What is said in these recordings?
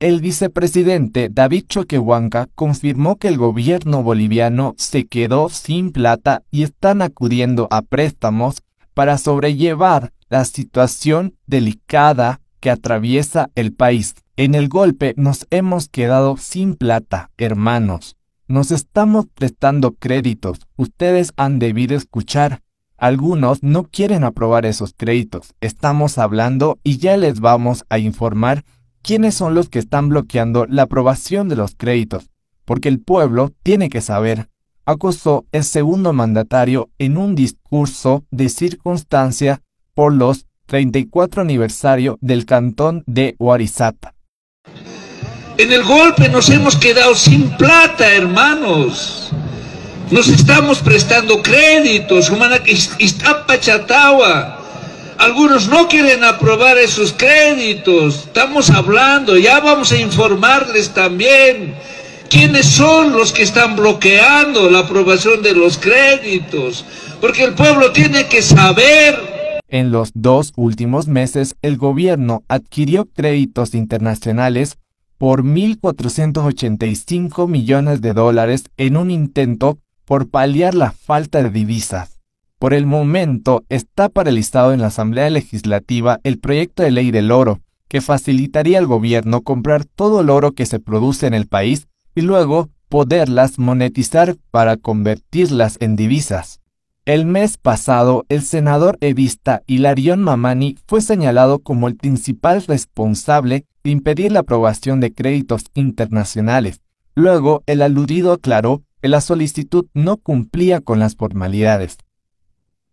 El vicepresidente David Choquehuanca confirmó que el gobierno boliviano se quedó sin plata y están acudiendo a préstamos para sobrellevar la situación delicada que atraviesa el país. En el golpe nos hemos quedado sin plata, hermanos. Nos estamos prestando créditos. Ustedes han debido escuchar. Algunos no quieren aprobar esos créditos. Estamos hablando y ya les vamos a informar quiénes son los que están bloqueando la aprobación de los créditos, porque el pueblo tiene que saber, Acosó el segundo mandatario en un discurso de circunstancia por los 34 aniversario del cantón de Huarizata. En el golpe nos hemos quedado sin plata, hermanos. Nos estamos prestando créditos, Humana, está Pachatawa. Algunos no quieren aprobar esos créditos. Estamos hablando, ya vamos a informarles también quiénes son los que están bloqueando la aprobación de los créditos. Porque el pueblo tiene que saber en los dos últimos meses, el gobierno adquirió créditos internacionales por 1.485 millones de dólares en un intento por paliar la falta de divisas. Por el momento está paralizado en la Asamblea Legislativa el proyecto de ley del oro, que facilitaría al gobierno comprar todo el oro que se produce en el país y luego poderlas monetizar para convertirlas en divisas. El mes pasado, el senador evista Hilarión Mamani fue señalado como el principal responsable de impedir la aprobación de créditos internacionales. Luego, el aludido aclaró que la solicitud no cumplía con las formalidades.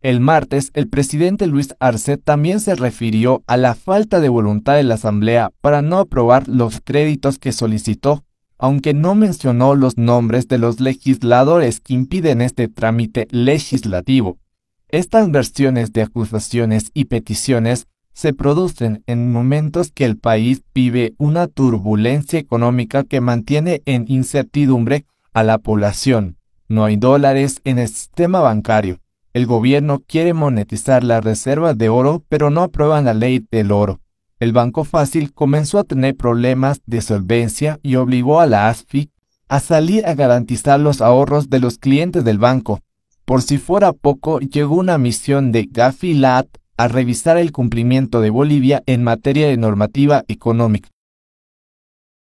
El martes, el presidente Luis Arce también se refirió a la falta de voluntad de la Asamblea para no aprobar los créditos que solicitó, aunque no mencionó los nombres de los legisladores que impiden este trámite legislativo. Estas versiones de acusaciones y peticiones se producen en momentos que el país vive una turbulencia económica que mantiene en incertidumbre a la población. No hay dólares en el sistema bancario el gobierno quiere monetizar las reservas de oro, pero no aprueban la ley del oro. El Banco Fácil comenzó a tener problemas de solvencia y obligó a la ASFI a salir a garantizar los ahorros de los clientes del banco. Por si fuera poco, llegó una misión de Gafi Lat a revisar el cumplimiento de Bolivia en materia de normativa económica.